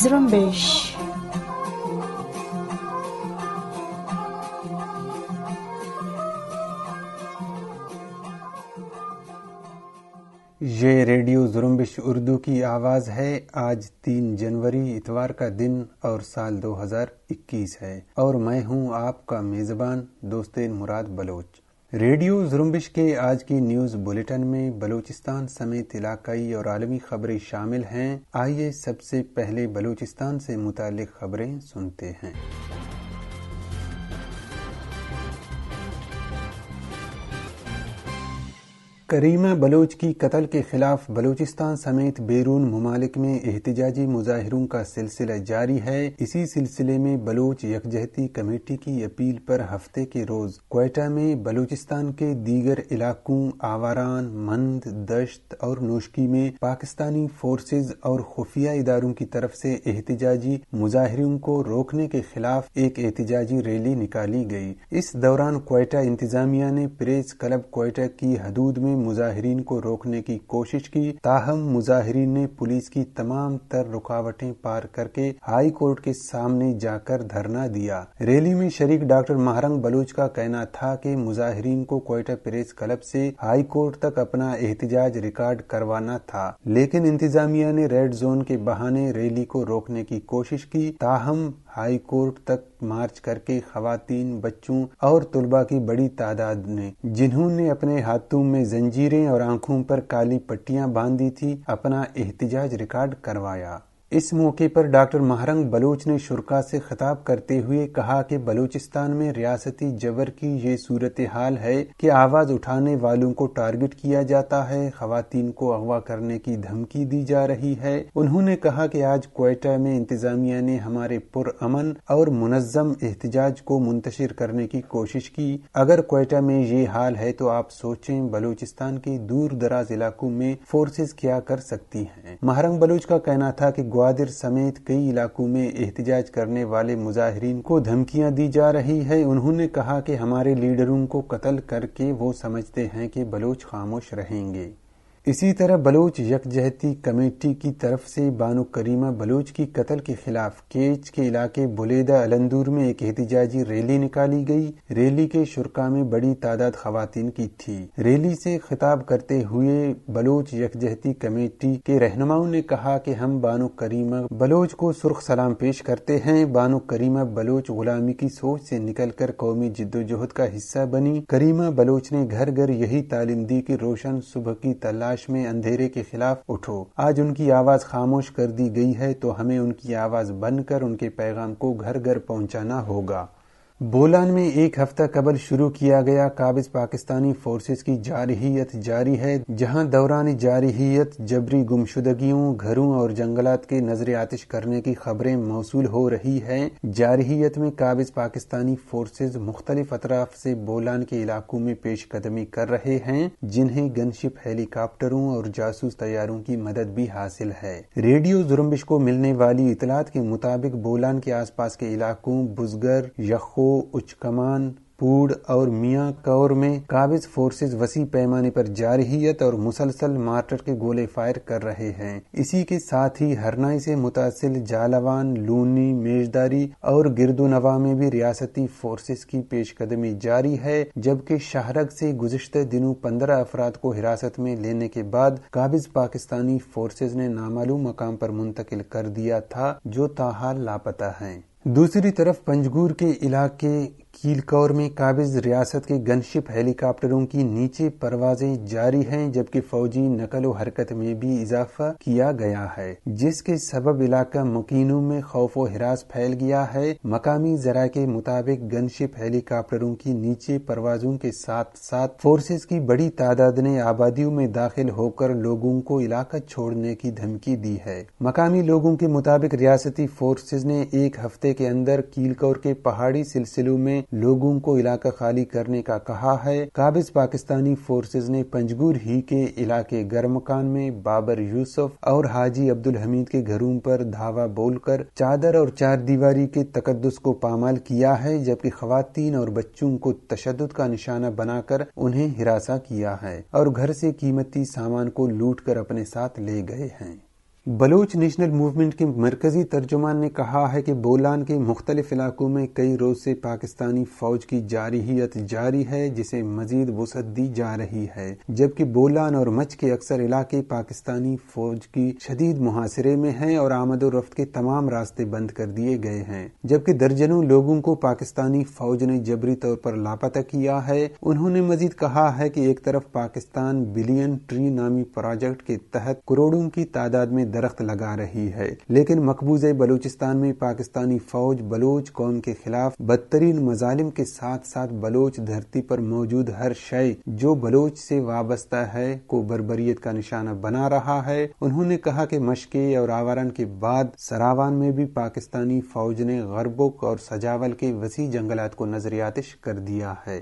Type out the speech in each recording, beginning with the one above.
Zrumbish. ये radio जुरुम्बिश Urdu की आवाज़ है आज तीन जनवरी इतवार का दिन और साल 2021 है और मैं हूँ आपका मेज़बान दोस्तेन मुराद बलोच रेडियो जुम्बिश के आज की न्यूज बुलेटिन में बलूचिस्तान समेत इलाकाई और आलमी खबरें शामिल हैं आइए सबसे पहले बलूचिस्तान से मुतल खबरें सुनते हैं करीमा बलोच की कत्ल के खिलाफ बलूचिस्तान समेत बैरून ममालिक में एहतजाजी मुजाहरों का सिलसिला जारी है इसी सिलसिले में बलोच यकजहती कमेटी की अपील पर हफ्ते के रोज कोयटा में बलूचिस्तान के दीगर इलाकों आवारान मंद दश्त और नोशकी में पाकिस्तानी फोर्सेज और खुफिया इदारों की तरफ से एहतजाजी मुजाहरों को रोकने के खिलाफ एक एहतजाजी रैली निकाली गई इस दौरान क्वेटा इंतजामिया ने प्रेस क्लब क्वेटा की हदूद में मुजाहरीन को रोकने की कोशिश की ताहम मुजाहरीन ने पुलिस की तमाम तर रुकावटें पार करके हाई कोर्ट के सामने जाकर धरना दिया रैली में शरीक डॉक्टर महारंग बलूच का कहना था कि मुजाहरीन को कोयटा प्रेस क्लब से हाई कोर्ट तक अपना एहतजाज रिकॉर्ड करवाना था लेकिन इंतजामिया ने रेड जोन के बहाने रैली को रोकने की कोशिश की ताहम हाई कोर्ट तक मार्च करके खातन बच्चों और तलबा की बड़ी तादाद ने जिन्होंने अपने हाथों में जंजीरें और आंखों पर काली पट्टियां बांधी थी अपना एहतजाज रिकॉर्ड करवाया इस मौके पर डॉक्टर महरंग बलूच ने शुरा से खिताब करते हुए कहा कि बलूचिस्तान में रियासती जबर की ये सूरत हाल है कि आवाज़ उठाने वालों को टारगेट किया जाता है खातन को अगवा करने की धमकी दी जा रही है उन्होंने कहा कि आज कोयटा में इंतजामिया ने हमारे पुरअमन और मुनजम एहतजाज को मुंतशिर करने की कोशिश की अगर कोयटा में ये हाल है तो आप सोचें बलूचिस्तान के दूर दराज इलाकों में फोर्सेज क्या कर सकती हैं महरंग बलूच का कहना था कि गवादिर समेत कई इलाकों में एहतजाज करने वाले मुजाहरीन को धमकियां दी जा रही है उन्होंने कहा कि हमारे लीडरों को कत्ल करके वो समझते हैं कि बलोच खामोश रहेंगे इसी तरह बलूच यकजहती कमेटी की तरफ से बानो करीमा बलूच की कत्ल के खिलाफ केच के इलाके बुलेदा अलंदूर में एक एहतजाजी रैली निकाली गई रैली के शुरा में बड़ी तादाद खातन की थी रैली से खिताब करते हुए बलूच यकजहती कमेटी के रहनुमाओं ने कहा कि हम बानो करीमा बलोच को सुर्ख सलाम पेश करते हैं बानो करीमा बलोच गुलामी की सोच से निकल कर कौमी जिद्दोजहद का हिस्सा बनी करीमा बलोच ने घर घर यही तालीम दी कि रोशन सुबह की तलाश प्रकाश में अंधेरे के खिलाफ उठो आज उनकी आवाज खामोश कर दी गई है तो हमें उनकी आवाज बनकर उनके पैगाम को घर घर पहुंचाना होगा बोलान में एक हफ्ता कबल शुरू किया गया काबिज पाकिस्तानी फोर्सेस की जारहीत जारी है जहां दौरान जारहीत जबरी गुमशुदगियों घरों और जंगलात के नजर आतिश करने की खबरें मौसू हो रही है जारहीत में काबिज पाकिस्तानी फोर्सेज मुख्तलिफ अतराफ से बोलान के इलाकों में पेश कदमी कर रहे हैं जिन्हें गनशिप हेलीकॉप्टरों और जासूस तैयारों की मदद भी हासिल है रेडियो जुर्मिश को मिलने वाली इतलात के मुताबिक बोलान के आस पास के इलाकों बुजगर यखो को उच्च कमान पूड़ और मियाँ कौर में काबिज फोर्सेज वसी पैमाने पर जारहीत और मुसलसल मार्टर के गोले फायर कर रहे हैं इसी के साथ ही हरनाई से मुतासिल जालावान लूनी मेजदारी और गिरदोनवा में भी रियासती फोर्सेज की पेशकदमी जारी है जबकि शाहरग से गुजशत दिनों पंद्रह अफराद को हिरासत में लेने के बाद काबिज पाकिस्तानी फोर्सेज ने नामालूम मकाम पर मुंतकिल कर दिया था जो ताहाल लापता है दूसरी तरफ पंजगूर के इलाके कीलकौर में काबिज रियासत के गनशिप हेलीकॉप्टरों की नीचे परवाजें जारी हैं जबकि फौजी नकलो हरकत में भी इजाफा किया गया है जिसके सबब इलाका मकीनों में खौफ व हिरास फैल गया है मकामी जरा के मुताबिक गनशिप हेलीकॉप्टरों की नीचे परवाजों के साथ साथ फोर्सेज की बड़ी तादाद ने आबादियों में दाखिल होकर लोगों को इलाका छोड़ने की धमकी दी है मकामी लोगों के मुताबिक रियासती फोर्सेज ने एक हफ्ते के अंदर कीलकौर के पहाड़ी सिलसिलों में लोगों को इलाका खाली करने का कहा है काबिज पाकिस्तानी फोर्सेज ने पंजगुर ही के इलाके गर्म मकान में बाबर यूसुफ और हाजी अब्दुल हमीद के घरों पर धावा बोलकर चादर और चार दीवारी के तकदस को पामाल किया है जबकि खातन और बच्चों को तशद का निशाना बनाकर उन्हें हिरासा किया है और घर से कीमती सामान को लूट कर अपने साथ ले गए हैं बलूच नेशनल मूवमेंट के मरकजी तर्जुमान ने कहा है कि बोलान के मुख्तलिफ इलाकों में कई रोज से पाकिस्तानी फौज की जारहीत जारी है जिसे मजीद वसत दी जा रही है जबकि बोलान और मच के अक्सर इलाके पाकिस्तानी फौज की शदीद मुहासरे में हैं और आमद रफ्त के तमाम रास्ते बंद कर दिए गए हैं जबकि दर्जनों लोगों को पाकिस्तानी फौज ने जबरी तौर पर लापता किया है उन्होंने मजीद कहा है की एक तरफ पाकिस्तान बिलियन ट्री नामी प्रोजेक्ट के तहत करोड़ों की तादाद में दरख्त लगा रही है लेकिन मकबूज बलूचिस्तान में पाकिस्तानी फौज बलोच कौम के खिलाफ बदतरीन मजालिम के साथ साथ बलोच धरती पर मौजूद हर शय जो बलोच से वाबस्ता है को बरबरीत का निशाना बना रहा है उन्होंने कहा कि मशके और आवरण के बाद सरावान में भी पाकिस्तानी फौज ने गरबुक और सजावल के वसी जंगलात को नजरियातिश कर दिया है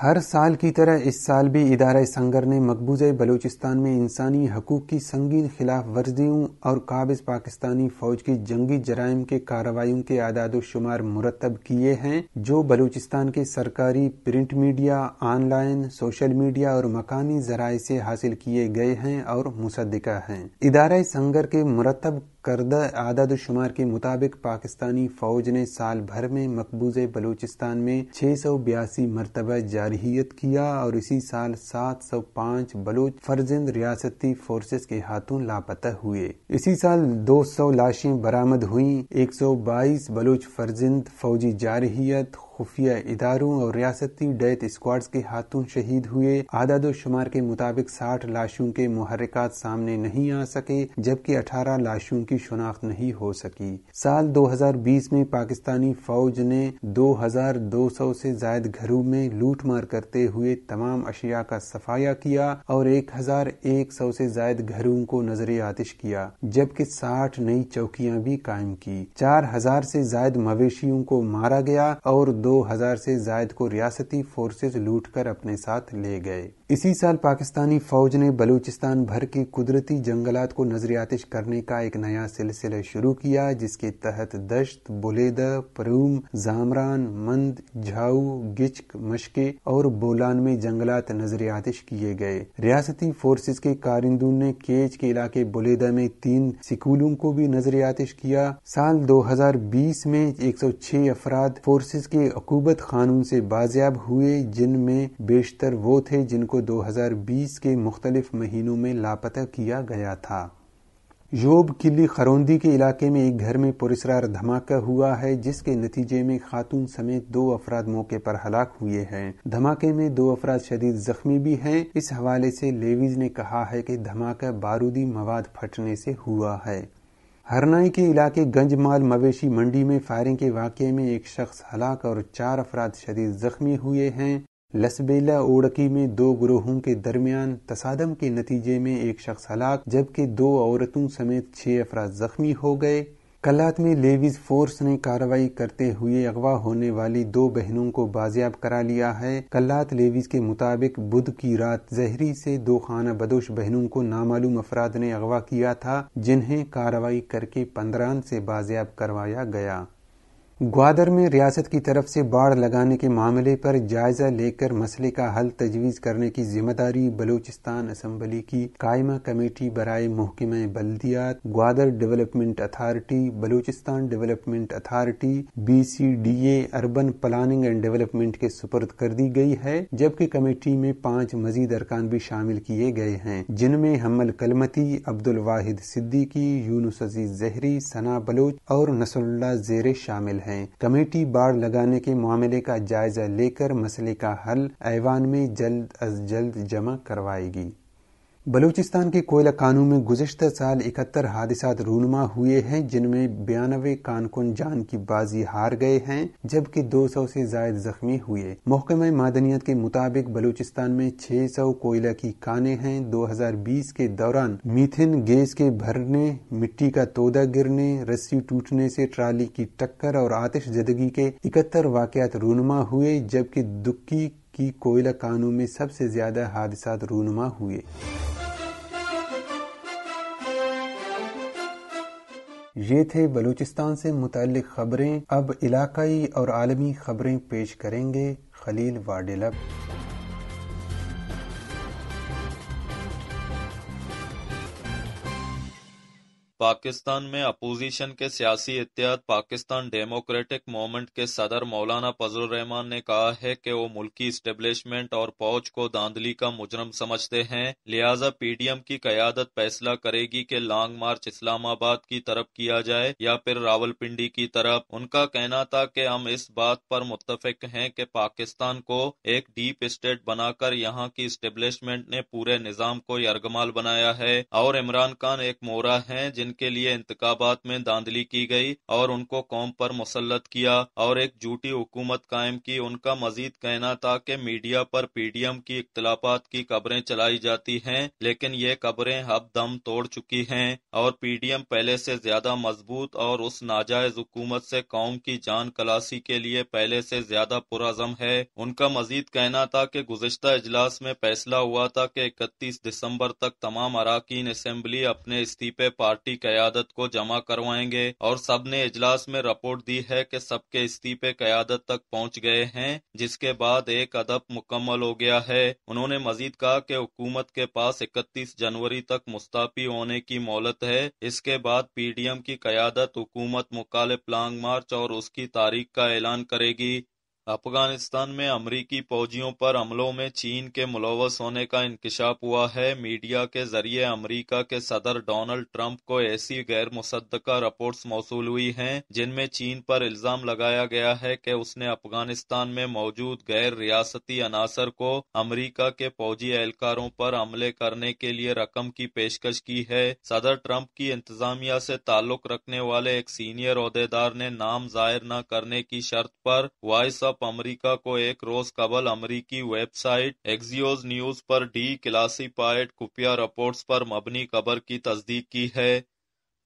हर साल की तरह इस साल भी इदारा संगर ने मकबूज बलूचिस्तान में इंसानी हकूक़ की संगीन खिलाफ वर्जियों और काबिज पाकिस्तानी फौज की जंगी जराइम के कार्रवाइयों के आदाद शुमार मुरतब किए हैं जो बलूचिस्तान के सरकारी print media online social media और मकानी जराये से हासिल किए गए हैं और मुसदा हैं इदारा संगर के मुरतब करदा शुमार के मुताबिक पाकिस्तानी फौज ने साल भर में मकबूज बलूचिस्तान में छह सौ बयासी मरतबा जारहीत किया और इसी साल सात सौ पाँच बलूच फर्जंद रियासती फोर्सेज के हाथों लापता हुए इसी साल दो सौ लाशें बरामद हुई एक सौ बाईस बलूच फर्जंद फौजी जारहीत खुफिया इदारों और रियासती डेथ स्क्वाड्स के हाथों शहीद हुए आदाद शुमार के मुताबिक साठ लाशों के मुहरक सामने नहीं आ सके जबकि अठारह लाशों की शनाख्त नहीं हो सकी साल 2020 में पाकिस्तानी फौज ने 2,200 से जायद घरों में लूट मार करते हुए तमाम अशिया का सफाया किया और 1,100 से जायद घरों को नजर आतिश किया जबकि 60 नई चौकियां भी कायम की 4,000 से जायद मवेशियों को मारा गया और 2000 से जायद को रियासती फोर्सेज लूटकर अपने साथ ले गए इसी साल पाकिस्तानी फौज ने बलूचिस्तान भर के कुदरती जंगलात को नजरियातिश करने का एक नया सिलसिला शुरू किया जिसके तहत दश्त बुलेदा परूम जामरान मंद झाऊ गिचक मशके और बोलान में जंगलात नजरियातिश किए गए रियासती फोर्सेज के कारिंदों ने केच के इलाके बुलेदा में तीन स्कूलों को भी नजरियातिश किया साल 2020 में 106 अफराद फोर्सेस के अकूबत कानून से बाजियाब हुए जिनमें बेशतर वो थे जिनको हजार 2020 के मुख्तलिफ महीनों में लापता किया गया था योब किली खरौंदी के इलाके में एक घर में पुरस्कार धमाका हुआ है जिसके नतीजे में खातून समेत दो अफराद मौके पर हलाक हुए हैं धमाके में दो अफराद शदीद जख्मी भी हैं इस हवाले से लेवीज ने कहा है कि धमाका बारूदी मवाद फटने से हुआ है हरनाई के इलाके गंजमाल मवेशी मंडी में फायरिंग के वाक़े में एक शख्स हलाक और चार अफराद शदीद जख्मी हुए हैं लसबेला ओड़की में दो ग्रोहों के दरमियान तसादम के नतीजे में एक शख्स हलाक जबकि दो औरतों समेत छह अफराज जख्मी हो गए कलात में लेविज फोर्स ने कार्रवाई करते हुए अगवा होने वाली दो बहनों को बाजियाब करा लिया है कलात लेविज के मुताबिक बुध की रात जहरी से दो खाना बदोश बहनों को नामालूम अफराद ने अगवा किया था जिन्हें कार्रवाई करके पंद्रह से बाजियाब करवाया गया ग्वादर में रियासत की तरफ से बाढ़ लगाने के मामले पर जायजा लेकर मसले का हल तजवीज़ करने की जिम्मेदारी बलूचिस्तान असम्बली की कायमा कमेटी बरए महकम बल्दियात Gwadar development authority Balochistan development authority B C D A urban planning and development के सुपर्द कर दी गई है जबकि कमेटी में पांच मजीद अरकान भी शामिल किए गए हैं जिनमें हमल कलमती अब्दुल वाहिद सिद्दीकी यूनुस अजीज जहरी सना बलोच और नसरुल्ला जेरे शामिल है हैं कमेटी बाढ़ लगाने के मामले का जायजा लेकर मसले का हल ऐवान में जल्द अज जल्द जमा करवाएगी बलूचिस्तान के कोयला कानून में गुजशत साल इकहत्तर हादसा रूनुमा हुए हैं जिनमें बयानवे कानकुन जान की बाजी हार गए हैं जबकि 200 से जायद जख्मी हुए महकमे मादनियत के मुताबिक बलूचिस्तान में 600 कोयला की काने हैं 2020 के दौरान मीथेन गैस के भरने मिट्टी का तोदा गिरने रस्सी टूटने से ट्राली की टक्कर और आतिश जदगी के इकहत्तर वाकत रूनुमा हुए जबकि दुक्की कि कोयला कानून में सबसे ज्यादा हादसा रूनुमा हुए ये थे बलूचिस्तान से मुतल खबरें अब इलाकाई और आलमी खबरें पेश करेंगे खलील वाडिलब पाकिस्तान में अपोजिशन के सियासी इतिहाद पाकिस्तान डेमोक्रेटिक मूवमेंट के सदर मौलाना फजल रहमान ने कहा है कि वो मुल्की स्टेब्लिशमेंट और फौज को धांधली का मुजरम समझते हैं लिहाजा पीडीएम की क्यादत फैसला करेगी कि लॉन्ग मार्च इस्लामाबाद की तरफ किया जाए या फिर रावलपिंडी की तरफ उनका कहना था कि हम इस बात पर मुतफिक हैं कि पाकिस्तान को एक डीप स्टेट बनाकर यहाँ की स्टेब्लिशमेंट ने पूरे निजाम को यरगमाल बनाया है और इमरान खान एक मोरा है जिन जिनके लिए इंतबात में धांधली की गई और उनको कौम पर मुसलत किया और एक झूठी हुकूमत कायम की उनका मजीद कहना था कि मीडिया पर पीडीएम की इख्तलाफात की खबरें चलाई जाती हैं लेकिन ये खबरें हब दम तोड़ चुकी हैं और पीडीएम पहले से ज्यादा मजबूत और उस नाजायज हुकूमत से कौम की जान कलासी के लिए पहले से ज्यादा पुरजम है उनका मजीद कहना था कि गुजशत इजलास में फैसला हुआ था कि इकतीस दिसंबर तक तमाम अरकान असम्बली अपने इस्तीफे पार्टी कयादत को जमा करवाएंगे और सब ने इजलास में रिपोर्ट दी है कि सबके इस्तीफे कयादत तक पहुंच गए हैं जिसके बाद एक अदब मुकम्मल हो गया है उन्होंने मजीद कहा कि हुकूमत के पास इकतीस जनवरी तक मुस्ताफी होने की मोहलत है इसके बाद पी डी एम की कयादत हुकूमत मुखालिफ लॉन्ग मार्च और उसकी तारीख का ऐलान करेगी अफगानिस्तान में अमरीकी फौजियों पर हमलों में चीन के मुलवस होने का इंकशाफ हुआ है मीडिया के जरिए अमरीका के सदर डोनाल्ड ट्रंप को ऐसी गैर मुसदका रिपोर्ट्स मौसू हुई हैं जिनमें चीन पर इल्जाम लगाया गया है कि उसने अफगानिस्तान में मौजूद गैर रियासती अनासर को अमरीका के फौजी एहलकारों पर हमले करने के लिए रकम की पेशकश की है सदर ट्रंप की इंतजामिया से ताल्लुक रखने वाले एक सीनियर अहदेदार ने नाम जाहिर न करने की शर्त पर वॉइस ऑफ आप अमेरिका को एक रोज कबल अमेरिकी वेबसाइट एक्सियोज न्यूज पर डी क्लासीफाइड खुफिया रिपोर्ट्स पर मबनी खबर की तस्दीक की है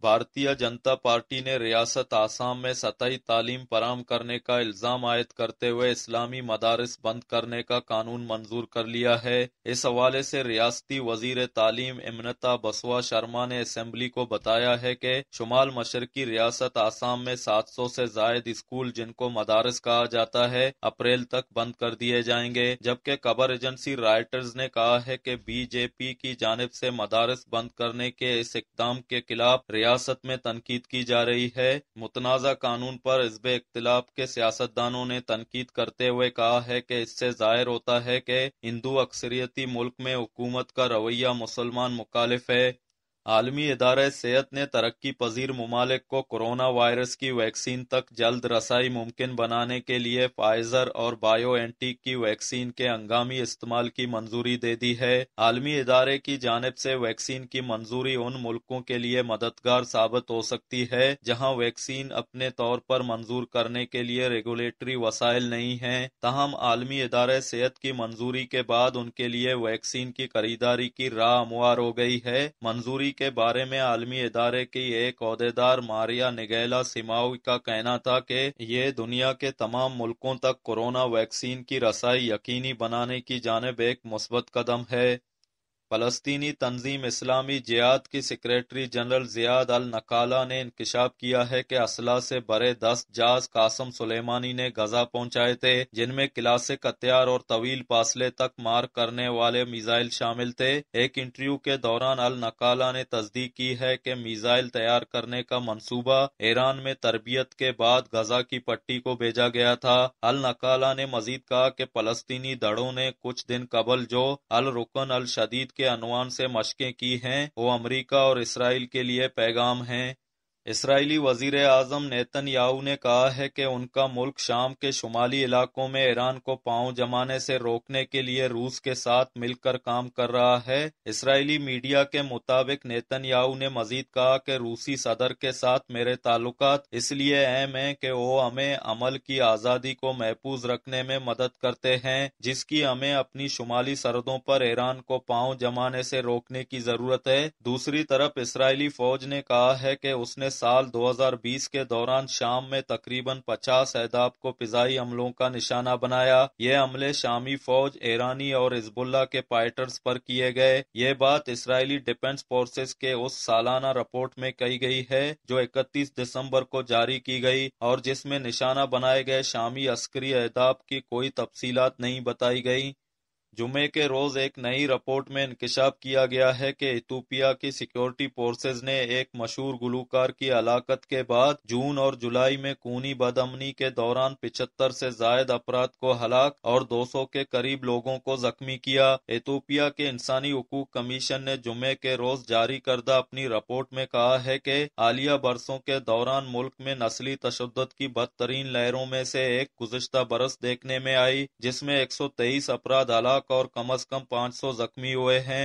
भारतीय जनता पार्टी ने रियासत आसाम में सतही तालीम फराम करने का इल्जाम आयद करते हुए इस्लामी मदारस बंद करने का कानून मंजूर कर लिया है इस हवाले से रियासती वजीर तालीम इमनता बसवा शर्मा ने असम्बली को बताया है कि शुमाल मशरकी रियासत आसाम में सात सौ से जायद स्कूल जिनको मदारस कहा जाता है अप्रैल तक बंद कर दिए जाएंगे जबकि खबर एजेंसी राइटर्स ने कहा है की बीजेपी की जानब ऐसी मदारस बंद करने के इस इकदाम के खिलाफ रियासत सियासत में तनकीद की जा रही है मुतनाज़ा कानून पर इसब इख्तलाफ के सियासतदानों ने तनकीद करते हुए कहा है कि इससे जाहिर होता है कि हिंदू अक्सरियती मुल्क में हुकूमत का रवैया मुसलमान मुखालिफ है आलमी इदारे सेहत ने तरक्की पजीर ममालिक को कोरोना वायरस की वैक्सीन तक जल्द रसाई मुमकिन बनाने के लिए फाइजर और बायो एंटी की वैक्सीन के हंगामी इस्तेमाल की मंजूरी दे दी है आलमी इदारे की जानब से वैक्सीन की मंजूरी उन मुल्कों के लिए मददगार साबित हो सकती है जहाँ वैक्सीन अपने तौर पर मंजूर करने के लिए रेगुलेटरी वसाइल नहीं है तहम आलमी इदारे सेहत की मंजूरी के बाद उनके लिए वैक्सीन की खरीदारी की राह हमवार हो गई है मंजूरी के बारे में आलमी इदारे की एक अहदेदार मारिया निगेला सिमाऊ का कहना था कि ये दुनिया के तमाम मुल्कों तक कोरोना वैक्सीन की रसाई यकीनी बनाने की जानब एक मुस्बत कदम है फलस्तीनी तंजीम इस्लामी जियाद की secretary general Ziyad al Nakhalah ने इंकशाफ किया है कि असला से बड़े दस जाज कासम सुलेमानी ने गजा पहुंचाए थे जिनमें क्लासिक हथियार और तवील फासले तक मार करने वाले मिजाइल शामिल थे एक इंटरव्यू के दौरान अल नकाला ने तस्दीक की है कि मिजाइल तैयार करने का मनसूबा ईरान में तरबियत के बाद गजा की पट्टी को भेजा गया था अल नकाला ने मजीद कहा कि फलस्तीनी दड़ों ने कुछ दिन कबल जो अल रुकन अल शदीद के के अनुमान से मशकें की हैं वो अमरीका और इसराइल के लिए पैगाम हैं इसराइली वजीर आजम नेतन्याहू ने कहा है कि उनका मुल्क शाम के शुमाली इलाकों में ईरान को पाँव जमाने से रोकने के लिए रूस के साथ मिलकर काम कर रहा है इसराइली मीडिया के मुताबिक नेतन्याहू ने मजीद कहा कि रूसी सदर के साथ मेरे ताल्लुक इसलिए अहम है कि वो हमें अमल की आज़ादी को महफूज रखने में मदद करते हैं जिसकी हमें अपनी शुमाली सरहदों पर ईरान को पाँव जमाने से रोकने की जरूरत है दूसरी तरफ इसराइली फौज ने कहा है कि उसने साल 2020 के दौरान शाम में तकरीबन 50 अहदाब को फिजाई हमलों का निशाना बनाया ये हमले शामी फौज ईरानी और हिजबुल्ला के पाइटर्स पर किए गए ये बात इसराइली डिफेंस फोर्सेस के उस सालाना रिपोर्ट में कही गई है जो 31 दिसंबर को जारी की गई और जिसमें निशाना बनाए गए शामी अस्करी एहदाब की कोई तफसीलात नहीं बताई गई जुमे के रोज एक नई रिपोर्ट में इंकशाफ किया गया है कि इथोपिया की सिक्योरिटी फोर्सेज ने एक मशहूर गुलूकार की हलाकत के बाद जून और जुलाई में कूनी बदअमनी के दौरान पिछहत्तर से जायद अपराध को हलाक और 200 के करीब लोगों को जख्मी किया इथोपिया के इंसानी हकूक कमीशन ने जुमे के रोज जारी करदा अपनी रिपोर्ट में कहा है कि हालिया बरसों के दौरान मुल्क में नस्ली तशद की बदतरीन लहरों में से एक गुजश्ता बरस देखने में आई जिसमें एक सौ तेईस अपराध हलाक लाख और कम अज कम सौ जख्मी हुए हैं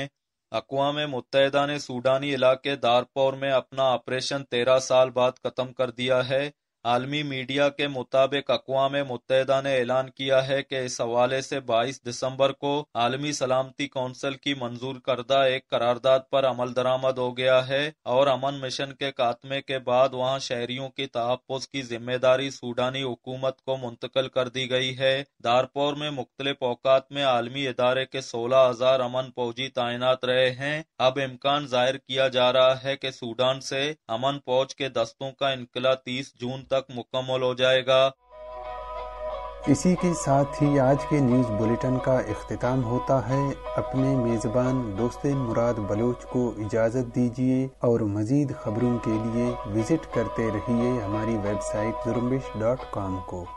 अकवा में मुतहदा ने सूडानी इलाके दारपोर में अपना ऑपरेशन तेरह साल बाद खत्म कर दिया है आलमी मीडिया के मुताबिक अकवा मुतहदा ने ऐलान किया है कि इस हवाले से बाईस दिसंबर को आलमी सलामती कौंसिल की मंजूर करदा एक करारदाद पर अमल दरामद हो गया है और अमन मिशन के खात्मे के बाद वहाँ शहरियों की तहफ़ की जिम्मेदारी सूडानी हुकूमत को मुंतकिल कर दी गई है दारपोर में मुख्तलिफ अवकात में आलमी इदारे के सोलह हजार अमन फौजी तैनात रहे हैं अब इम्कान जाहिर किया जा रहा है कि सूडान से अमन फौज के दस्तों का इनकला तीस जून तक तक मुकम्मल हो जाएगा इसी के साथ ही आज के न्यूज़ बुलेटिन का अख्ताम होता है अपने मेज़बान दोस्त मुराद बलोच को इजाज़त दीजिए और मज़ीद खबरों के लिए विज़िट करते रहिए हमारी वेबसाइट जुर्मिश डॉट कॉम को